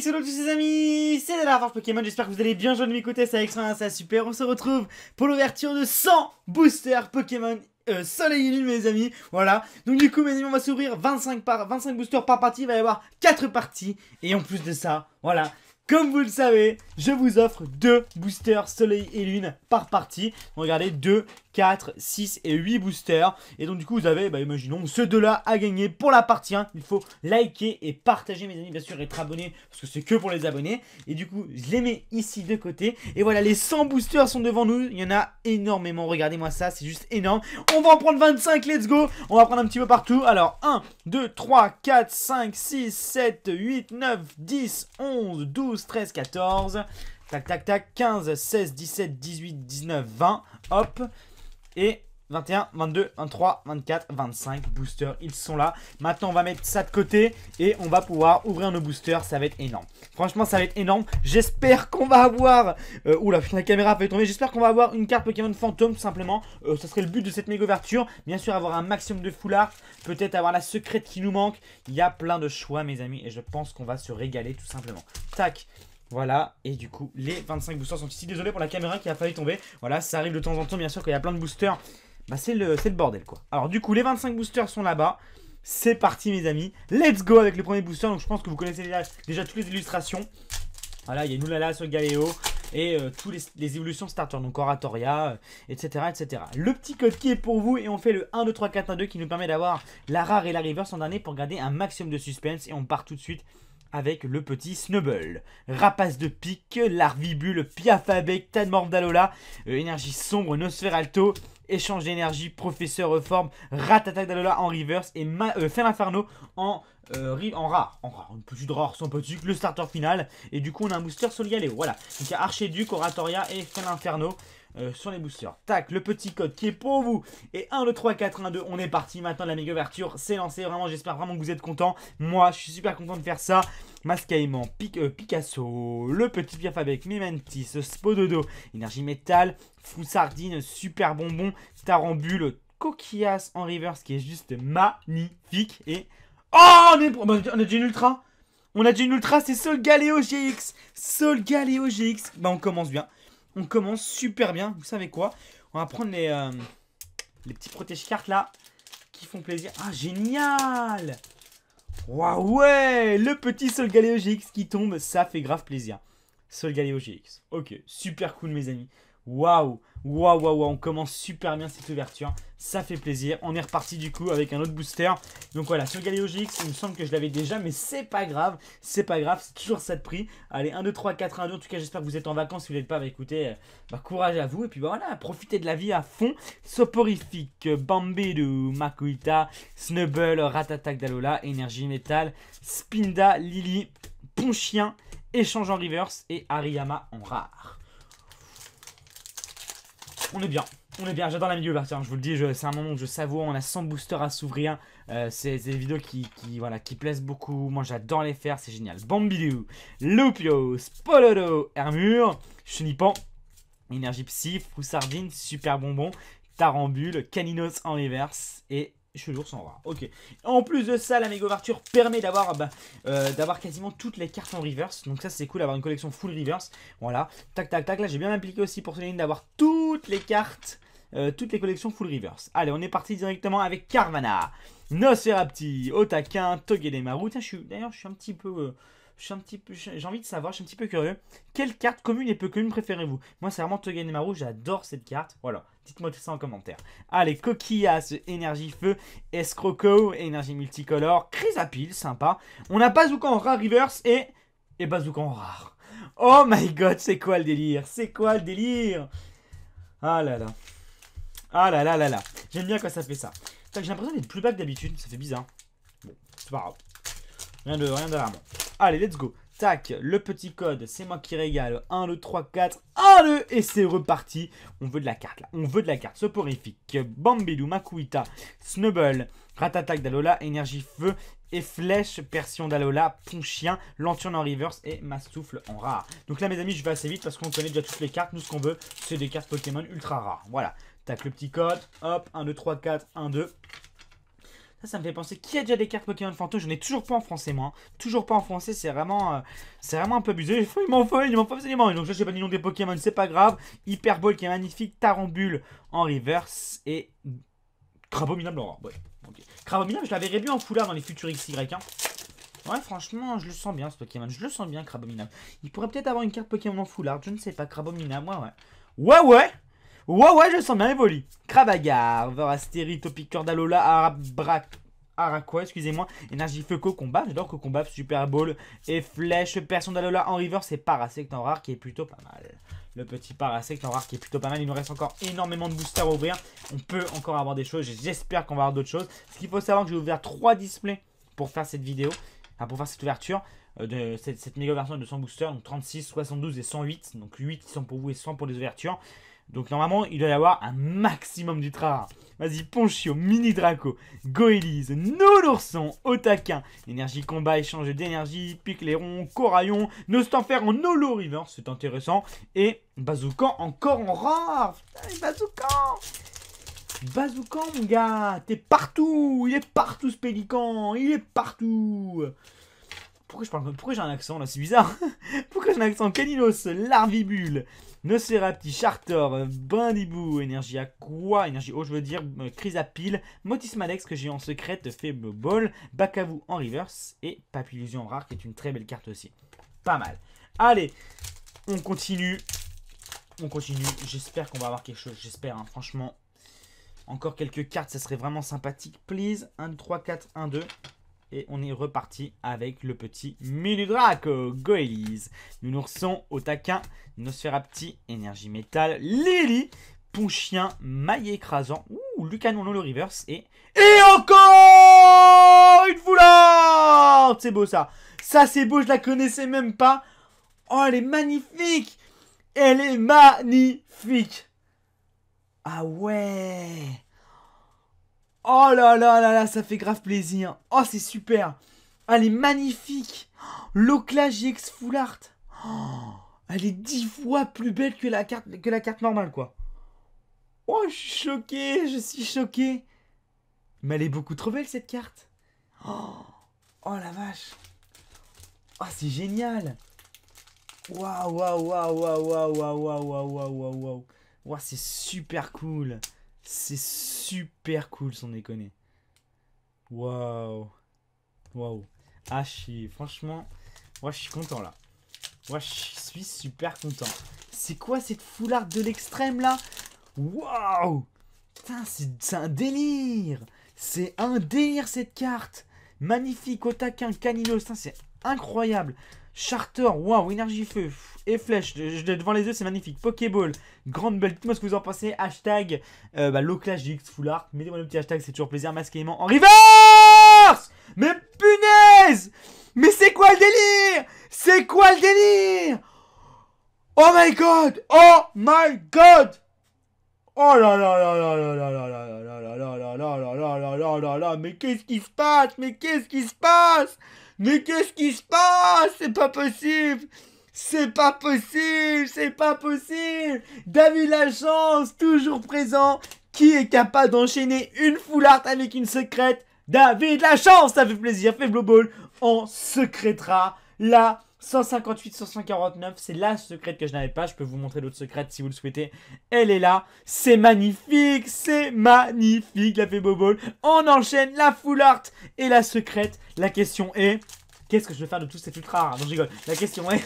Salut à tous les amis, c'est de la Pokémon, j'espère que vous allez bien, je de mes ça ça extra, ça super, on se retrouve pour l'ouverture de 100 boosters Pokémon euh, soleil et lune mes amis, voilà Donc du coup mes amis on va s'ouvrir 25, par... 25 boosters par partie, il va y avoir 4 parties Et en plus de ça, voilà, comme vous le savez, je vous offre 2 boosters soleil et lune par partie Regardez, 2 4, 6 et 8 boosters. Et donc du coup vous avez, bah, imaginons, ceux de là à gagner pour la partie 1. Il faut liker et partager mes amis, bien sûr, être abonné, parce que c'est que pour les abonnés. Et du coup, je les mets ici de côté. Et voilà, les 100 boosters sont devant nous. Il y en a énormément, regardez-moi ça, c'est juste énorme. On va en prendre 25, let's go. On va prendre un petit peu partout. Alors 1, 2, 3, 4, 5, 6, 7, 8, 9, 10, 11, 12, 13, 14. Tac, tac, tac, 15, 16, 17, 18, 19, 20, hop, et 21, 22, 23, 24, 25 boosters, ils sont là. Maintenant, on va mettre ça de côté et on va pouvoir ouvrir nos boosters. Ça va être énorme. Franchement, ça va être énorme. J'espère qu'on va avoir... Euh, oula, la caméra a tomber. J'espère qu'on va avoir une carte Pokémon fantôme, tout simplement. Euh, ça serait le but de cette méga ouverture. Bien sûr, avoir un maximum de foulards. Peut-être avoir la secrète qui nous manque. Il y a plein de choix, mes amis. Et je pense qu'on va se régaler, tout simplement. Tac, voilà, et du coup, les 25 boosters sont ici. Désolé pour la caméra qui a failli tomber. Voilà, ça arrive de temps en temps, bien sûr, qu'il y a plein de boosters. Bah, c'est le, bordel, quoi. Alors, du coup, les 25 boosters sont là-bas. C'est parti, mes amis. Let's go avec le premier booster. Donc, je pense que vous connaissez déjà, toutes les illustrations. Voilà, il y a Nulala sur Galéo et toutes euh, tous les, évolutions starter, donc Oratoria, etc., euh, etc. Le petit code qui est pour vous, et on fait le 1, 2, 3, 4, 1, 2 qui nous permet d'avoir la rare et la reverse en dernier pour garder un maximum de suspense. Et on part tout de suite avec le petit Snubble. Rapace de pique, larvibule, Piafabek, tan d'Alola euh, énergie sombre, nosferalto, échange d'énergie, professeur reforme, euh, d'Alola en reverse et euh, fin inferno en, en rare. En rare, une petite rare potuc le starter final. Et du coup, on a un booster galéo. Voilà. Donc il y a Archiduc, Oratoria et fin inferno. Euh, sur les boosters. Tac, le petit code qui est pour vous. Et 1, 2, 3, 4, 1, 2, on est parti. Maintenant, la méga ouverture c'est lancé. Vraiment, j'espère vraiment que vous êtes contents. Moi, je suis super content de faire ça. Mascaïman, euh, Picasso, le petit piaf avec Mementis, Spododo, Énergie Métal, Fou Super Bonbon, Starambule, Coquillas en reverse qui est juste magnifique. Et. Oh, on, est... Bah, on a déjà une ultra! On a déjà une ultra, c'est Sol Galéo GX. Sol Galéo GX. Bah, on commence bien. On commence super bien. Vous savez quoi On va prendre les, euh, les petits protège-cartes là qui font plaisir. Ah, génial Waouh, Le petit Solgaleo GX qui tombe, ça fait grave plaisir. Solgaleo GX. Ok, super cool, mes amis. Waouh Waouh, waouh, on commence super bien cette ouverture. Ça fait plaisir. On est reparti du coup avec un autre booster. Donc voilà, sur Galio GX, il me semble que je l'avais déjà, mais c'est pas grave. C'est pas grave, c'est toujours ça de prix. Allez, 1, 2, 3, 4, 1, 2. En tout cas, j'espère que vous êtes en vacances. Si vous n'êtes pas, bah, écoutez, euh, bah, courage à vous. Et puis bah, voilà, profitez de la vie à fond. Soporifique, Bambidou Makuita, Snubble, Ratatak Dalola, Energy Metal, Spinda, Lily, Ponchien, Échange en reverse et Ariyama en rare on est bien. On est bien, j'adore la milieu ouverte, je vous le dis, c'est un moment que je savoure, on a 100 boosters à s'ouvrir, euh, c'est des vidéos qui, voilà, qui plaisent beaucoup, moi j'adore les faire, c'est génial. Bambidou, Lupio, Spololo, armure, Chenipan, Énergie Psy, Froussardine, Super Bonbon, Tarambule, Caninos en reverse et je suis toujours sans rare, ok. En plus de ça, la méga permet d'avoir bah, euh, d'avoir quasiment toutes les cartes en reverse. Donc ça c'est cool d'avoir une collection full reverse. Voilà, tac tac tac. Là j'ai bien m'impliqué aussi pour line d'avoir toutes les cartes, euh, toutes les collections full reverse. Allez, on est parti directement avec Carvana, Nosferapti, Otaquin, Togedemaru. Tiens, d'ailleurs je suis un petit peu... Euh, j'ai envie de savoir, je suis un petit peu curieux. Quelle carte commune et peu commune préférez-vous Moi, c'est vraiment rouge j'adore cette carte. Voilà, dites-moi tout ça en commentaire. Allez, Coquillas, énergie feu, Escroco, énergie multicolore, Chrysapil, sympa. On a Bazooka en rare reverse et, et Bazooka en rare. Oh my god, c'est quoi le délire C'est quoi le délire Ah là là. Ah là là là là. J'aime bien quand ça fait ça. J'ai l'impression d'être plus bas que d'habitude, ça fait bizarre. Bon, c'est pas grave. Rien de, rien de Allez, let's go. Tac, le petit code, c'est moi qui régale. 1, 2, 3, 4, 1, 2, et c'est reparti. On veut de la carte, là. On veut de la carte. Soporifique, Bambidou, Makuita, Snubble, Ratatak d'Alola, Énergie Feu, et Flèche, Persion d'Alola, Ponchien, Lanturne en Reverse et Mastoufle en rare. Donc là, mes amis, je vais assez vite parce qu'on connaît déjà toutes les cartes. Nous, ce qu'on veut, c'est des cartes Pokémon ultra rares. Voilà. Tac, le petit code. Hop, 1, 2, 3, 4, 1, 2. Ça, ça me fait penser. Qui a déjà des cartes Pokémon fantômes J'en ai toujours pas en français, moi. Hein. Toujours pas en français, c'est vraiment, euh, c'est vraiment un peu abusé. Il m'en faut, il m'en faut absolument. Donc, je sais pas du nom des Pokémon, c'est pas grave. Hyperbol qui est magnifique. Tarambule en reverse. Et Crabominable Ouais, Crabominable, je l'avais réduit en foulard dans les futurs XY. Hein. Ouais, franchement, je le sens bien ce Pokémon. Je le sens bien, Crabominable. Il pourrait peut-être avoir une carte Pokémon en foulard. Je ne sais pas, Crabominable. Ouais, ouais. Ouais, ouais Ouais, ouais, je sens bien Evoli. Cravagar, Verastéry, Topic, Cordalola, Arabra... quoi excusez-moi, Énergie Feu, Combat, j'adore Combat, Super Bowl et Flèche, Person d'Alola en River, c'est Parasect en rare qui est plutôt pas mal. Le petit Parasect en rare qui est plutôt pas mal, il nous reste encore énormément de boosters à ouvrir, on peut encore avoir des choses, j'espère qu'on va avoir d'autres choses. Ce qu'il faut savoir que j'ai ouvert 3 displays pour faire cette vidéo, enfin pour faire cette ouverture, euh, de cette, cette méga version de 100 boosters, donc 36, 72 et 108, donc 8 sont pour vous et 100 pour les ouvertures. Donc normalement, il doit y avoir un maximum d'ultra Vas-y, Ponchio, Mini Draco, Goélise, Nolourson, Otaquin, Énergie Combat, Échange d'énergie, Picléron, Coraillon, Nostanfer en Nolo River, c'est intéressant, et Bazoukan encore en rare Putain, Bazoukan Bazoukan, mon gars T'es partout Il est partout ce pélican Il est partout pourquoi je parle Pourquoi j'ai un accent là C'est bizarre. Pourquoi j'ai un accent Canilos, Larvibule, Nocerapti, Chartor, Bandibou, Énergie à quoi Énergie haut oh, je veux dire, euh, Chrysapil, Motismadex que j'ai en secrète, Faible Ball, Bakavu en reverse et Papillusion rare qui est une très belle carte aussi. Pas mal. Allez, on continue. On continue. J'espère qu'on va avoir quelque chose. J'espère, hein. franchement. Encore quelques cartes, ça serait vraiment sympathique. Please. 1, 2, 3, 4, 1, 2 et on est reparti avec le petit Minudrac, euh, Goélise. Nous nous ressons au taquin, Nosferapti, énergie métal, Lily, Ponchien, maillé écrasant, ouh, Lucanon le reverse et... Et encore une foulante C'est beau ça Ça c'est beau, je la connaissais même pas Oh, elle est magnifique Elle est magnifique Ah ouais Oh là là là là, ça fait grave plaisir. Oh, c'est super. Ah, elle est magnifique. L'Ocla X Full Art. Oh, elle est dix fois plus belle que la carte, que la carte normale, quoi. Oh, je suis choqué, je suis choqué. Mais elle est beaucoup trop belle, cette carte. Oh, oh, la vache. Oh, c'est génial. Waouh, waouh, waouh, waouh, waouh, waouh, waouh, waouh, waouh. Waouh, c'est super cool. C'est super cool son déconner. Waouh. Waouh. Ah, je franchement, moi je suis content là. Moi je suis super content. C'est quoi cette foularde de l'extrême là Waouh Putain, c'est un délire C'est un délire cette carte Magnifique au taquin, c'est incroyable Charter, wow, énergie feu et flèche, je devant les yeux, c'est magnifique. Pokéball, grande belle, dites-moi ce que vous en pensez. Hashtag, bah, low clash X Full Mettez-moi le petit hashtag, c'est toujours plaisir. Masque en reverse Mais punaise Mais c'est quoi le délire C'est quoi le délire Oh my god Oh my god Oh là là là là là là là là là là là là là là là là là là Mais qu'est-ce qui se passe Mais qu'est-ce qui se passe mais qu'est-ce qui se passe C'est pas possible c'est pas possible, c'est pas possible. David Lachance, toujours présent, qui est capable d'enchaîner une foularde avec une secrète. David Lachance, ça fait plaisir, fait blue ball, on secrétera la 158, 149, c'est la secrète que je n'avais pas. Je peux vous montrer d'autres secrète si vous le souhaitez. Elle est là. C'est magnifique, c'est magnifique la fait On enchaîne la full art et la secrète. La question est... Qu'est-ce que je vais faire de tout ces ultra rare, Non, je rigole. La question est...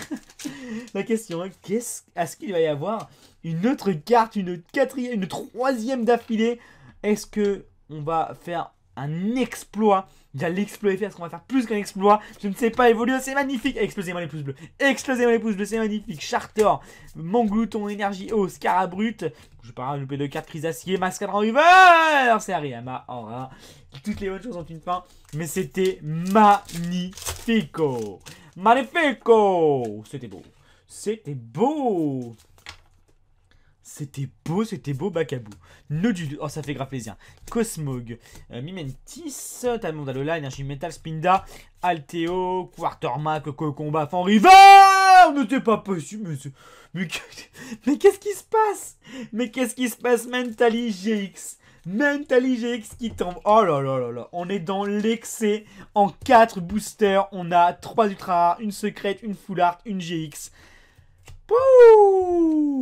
la question est... qu'est-ce est-ce qu'il va y avoir une autre carte, une quatrième, une troisième d'affilée Est-ce que on va faire un exploit. Déjà l'exploit est parce qu'on va faire plus qu'un exploit. Je ne sais pas évoluer, c'est magnifique. Explosez-moi les pouces bleus. Explosez-moi les pouces bleus, c'est magnifique. Charter, glouton, Énergie Oh Scarabrut. Je parle de cartes, de acier, Crisacier, Mascadron River. C'est rien hein. Aura. Toutes les bonnes choses ont une fin. Mais c'était magnifico. Magnifico. C'était beau. C'était beau. C'était beau, c'était beau, Bakabou. Nodule, oh ça fait graphésien. Cosmog, euh, Mimentis, Talmond Energy Metal, Spinda, Alteo, Quartermac, Combat, River Mais t'es pas possible, monsieur. Mais, qu'est-ce qui se passe Mais qu'est-ce qui se passe, Mentally GX Mentally GX qui tombe. Oh là là là là. On est dans l'excès. En 4 boosters, on a 3 ultra rares, une secrète, une full art, une GX. Pouh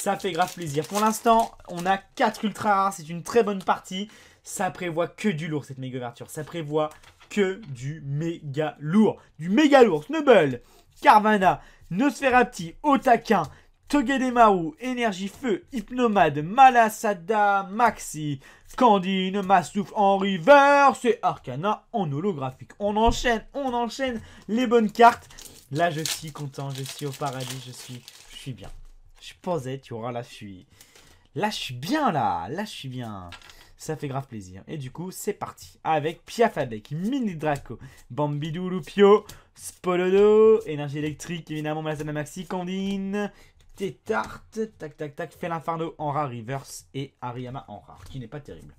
ça fait grave plaisir. Pour l'instant, on a 4 ultra rares. C'est une très bonne partie. Ça prévoit que du lourd, cette méga ouverture. Ça prévoit que du méga lourd. Du méga lourd. Snubble, Carvana, Nosferapti, Otakin, Togedemaru, Énergie Feu, Hypnomade, Malasada, Maxi, Candine, Massouf en reverse et Arcana en holographique. On enchaîne, on enchaîne les bonnes cartes. Là, je suis content, je suis au paradis, je suis, je suis bien. Je pensais, tu auras la je suis... Là, je suis bien, là Là, je suis bien ça fait grave plaisir. Et du coup, c'est parti avec Piaf avec Mini Draco, Bambidou Lupio, Spolodo, Énergie électrique, évidemment, Malazana Maxi, Candine, Tétarte, tac tac tac, Felinfardo en rare reverse et Ariyama en rare, qui n'est pas terrible.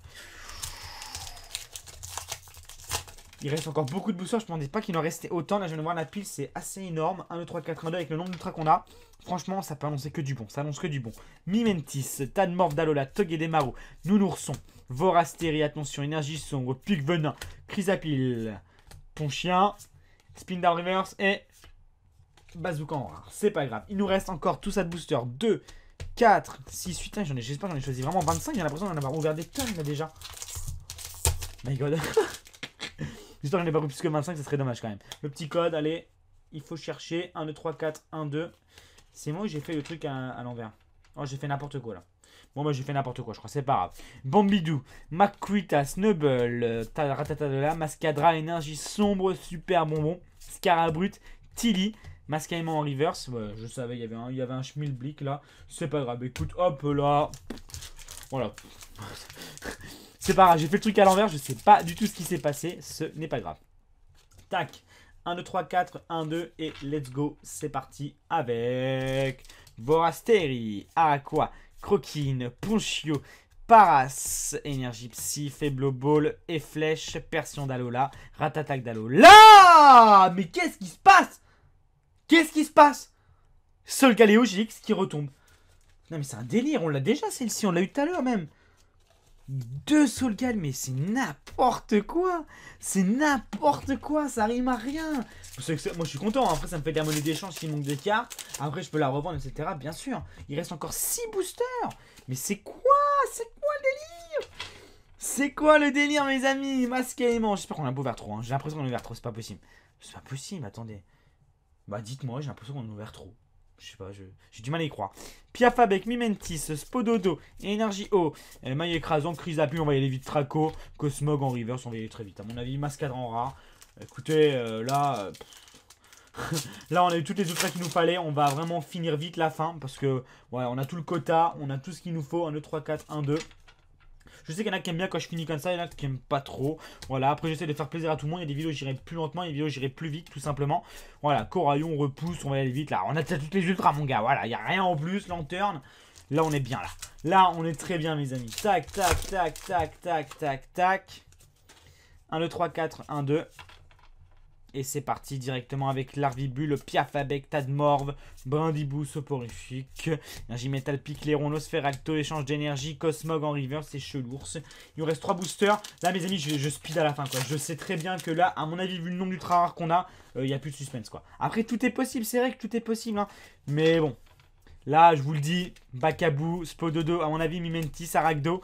Il reste encore beaucoup de boosters. Je ne pensais pas qu'il en restait autant. Là, je viens de voir la pile. C'est assez énorme. 1, 2, 3, 4, 1, 2. Avec le nombre d'ultra qu'on a. Franchement, ça peut annoncer que du bon. Ça annonce que du bon. Mimentis, Tadmorph, Dalola, Togedemaru, Nounourson, Vorastéri, attention, Énergie Sombre, Pic Venin, Chrysapile, Ponchien, Spin Down Reverse et Bazooka en rare. C'est pas grave. Il nous reste encore tout ça de booster. 2, 4, 6, 8. J'espère j'en ai choisi vraiment 25. J'ai l'impression d'en avoir ouvert des tonnes là déjà. My god. J'espère qu'on n'est pas plus que 25, ça serait dommage quand même. Le petit code, allez, il faut chercher 1, 2, 3, 4, 1, 2. C'est moi, j'ai fait le truc à, l'envers. Oh, j'ai fait n'importe quoi là. Bon, bah, j'ai fait n'importe quoi, je crois, c'est pas grave. Bombidou, Makwita, Snubble, la Mascadra, Énergie Sombre, Super Bonbon, Scarabrut, Tilly, mascaillement en reverse. je savais, il y avait un, il un schmilblick là. C'est pas grave, écoute, hop là. Voilà. C'est pas grave, j'ai fait le truc à l'envers, je sais pas du tout ce qui s'est passé, ce n'est pas grave. Tac, 1, 2, 3, 4, 1, 2 et let's go, c'est parti avec Vorasteri, Araqua, Croquine, Ponchio, Paras, Énergie Psy, Faible Ball et Flèche, Persion d'Alola, Ratatac d'Alola Mais qu'est-ce qui se passe Qu'est-ce qui se passe Seul Galéo GX qui retombe. Non mais c'est un délire, on l'a déjà celle-ci, on l'a eu tout à l'heure même deux Soul mais c'est n'importe quoi C'est n'importe quoi, ça rime à rien Moi je suis content, après ça me fait de la monnaie d'échange s'il manque des cartes, après je peux la revendre, etc. Bien sûr, il reste encore 6 boosters Mais c'est quoi C'est quoi le délire C'est quoi le délire mes amis Masque et aimant, j'espère qu'on a beau vert trop, hein. j'ai l'impression qu'on a ouvert trop, c'est pas possible. C'est pas possible, attendez. Bah dites-moi, j'ai l'impression qu'on a ouvert trop. Je sais pas, j'ai du mal à y croire. Piafa avec Mimentis, Spododo, Energy O, euh, Maille écrasant, Crisapu, on va y aller vite, Traco, Cosmog en reverse, on va y aller très vite. À mon avis, Mascadre en rare. Écoutez, euh, là... Euh, là, on a eu toutes les ultras qu'il nous fallait. On va vraiment finir vite la fin parce que, ouais, on a tout le quota, on a tout ce qu'il nous faut. 1, 2, 3, 4, 1, 2. Je sais qu'il y en a qui aiment bien quand je finis comme ça, il y en a qui aiment pas trop. Voilà, après j'essaie de faire plaisir à tout le monde. Il y a des vidéos où j'irai plus lentement, il y a des vidéos où j'irai plus vite, tout simplement. Voilà, Coraillon, repousse, on va aller vite là. On a toutes les ultras, mon gars. Voilà, il n'y a rien en plus, lanterne. Là, on est bien là. Là, on est très bien, mes amis. Tac, tac, tac, tac, tac, tac, tac. 1, 2, 3, 4, 1, 2. Et c'est parti directement avec Larvibule, Piafabec, Tadmorve, Brindibou, Soporifique, Energy Metal, Picléron, Échange d'énergie, Cosmog en river, c'est Chelours. Il nous reste 3 boosters. Là, mes amis, je, speed à la fin. quoi. Je sais très bien que là, à mon avis, vu le nombre d'ultra rares qu'on a, euh, il n'y a plus de suspense. quoi. Après, tout est possible. C'est vrai que tout est possible. Hein. Mais bon, Là, je vous le dis, Bakabou, spododo à mon avis, Mimenti, Saragdo.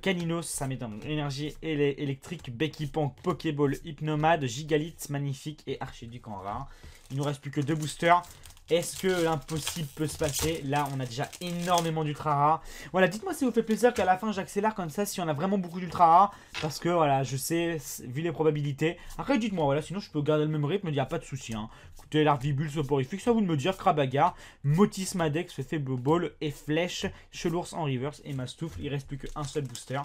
Caninos, euh, ça met dans l'énergie électrique, Becky Punk, Pokéball, Hypnomade, Gigalith, Magnifique et Archiduc en rare. Il nous reste plus que deux boosters. Est-ce que l'impossible peut se passer Là, on a déjà énormément d'ultra rares. Voilà, dites-moi si vous fait plaisir qu'à la fin, j'accélère comme ça, si on a vraiment beaucoup d'ultra rares. Parce que, voilà, je sais, vu les probabilités. Après, dites-moi, voilà, sinon je peux garder le même rythme, il n'y a pas de souci. Hein. Écoutez, l'arvibule, soporifique, ça vous de me dire, crabagar, Motis Madex, fait Ball et Flèche, Chelours en reverse et Mastouf Il reste plus qu'un seul booster.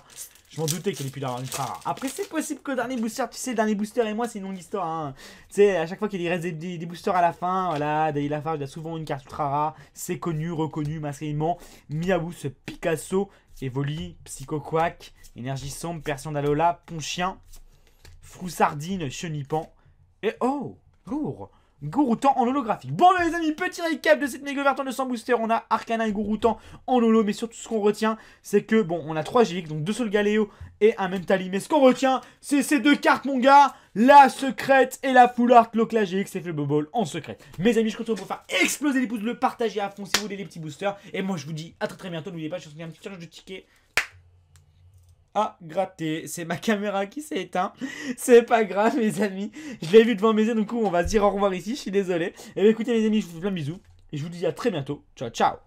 Je m'en doutais qu'il ait pu une ultra Après, c'est possible que dernier booster, tu sais, dernier booster et moi, c'est une longue histoire hein. Tu sais, à chaque fois qu'il reste des, boosters à la fin, voilà, la fin il y a souvent une carte ultra rare, c'est connu, reconnu, massivement. ce Picasso, Evoli, Psychoquack, Énergie Sombre, Persian d'Alola, Ponchien, Froussardine, Chenipan. Et oh, lourd Gouroutan en holographique. Bon bah, les amis, petit récap de cette méga version de 100 booster, on a Arcana et Gouroutan en holo, mais surtout ce qu'on retient, c'est que bon, on a 3 GX, donc 2 Sol Galéo et un Mentali, mais ce qu'on retient, c'est ces deux cartes mon gars, la secrète et la full art, donc la GX et le en secrète. Mes amis, je compte pour faire exploser les pouces Le partager à fond si vous voulez les petits boosters, et moi je vous dis à très très bientôt, n'oubliez pas, je vous un petit challenge de ticket à ah, gratter. C'est ma caméra qui s'est éteinte. C'est pas grave, mes amis. Je l'ai vu devant mes yeux, du coup, on va se dire au revoir ici. Je suis désolé. Et eh bien, écoutez, les amis, je vous fais plein de bisous. Et je vous dis à très bientôt. Ciao, ciao.